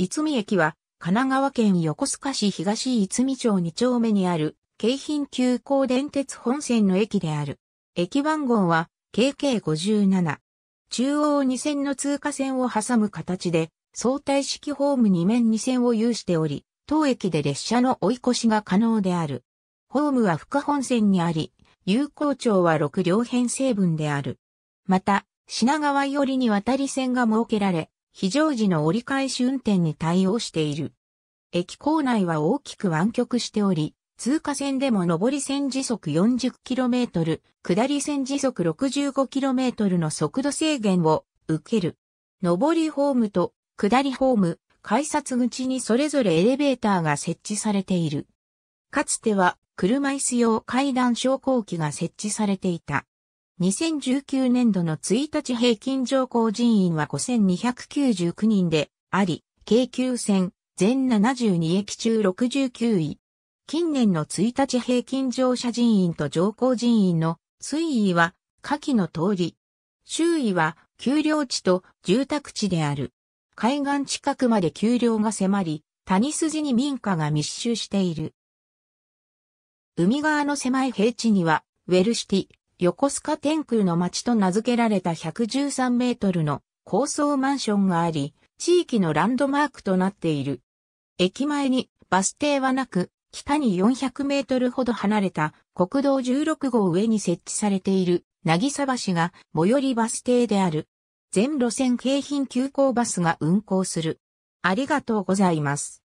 いつみ駅は、神奈川県横須賀市東いつみ町2丁目にある、京浜急行電鉄本線の駅である。駅番号は、KK57。中央2線の通過線を挟む形で、相対式ホーム2面2線を有しており、当駅で列車の追い越しが可能である。ホームは深本線にあり、有効町は6両編成分である。また、品川寄りに渡り線が設けられ、非常時の折り返し運転に対応している。駅構内は大きく湾曲しており、通過線でも上り線時速 40km、下り線時速 65km の速度制限を受ける。上りホームと下りホーム、改札口にそれぞれエレベーターが設置されている。かつては車椅子用階段昇降機が設置されていた。2019年度の1日平均上降人員は5299人であり、京急線全72駅中69位。近年の1日平均乗車人員と乗降人員の推移は下記の通り。周囲は丘陵地と住宅地である。海岸近くまで丘陵が迫り、谷筋に民家が密集している。海側の狭い平地には、ウェルシティ、横須賀天空の街と名付けられた113メートルの高層マンションがあり、地域のランドマークとなっている。駅前にバス停はなく、北に400メートルほど離れた国道16号上に設置されている、なぎさ橋が最寄りバス停である。全路線京浜急行バスが運行する。ありがとうございます。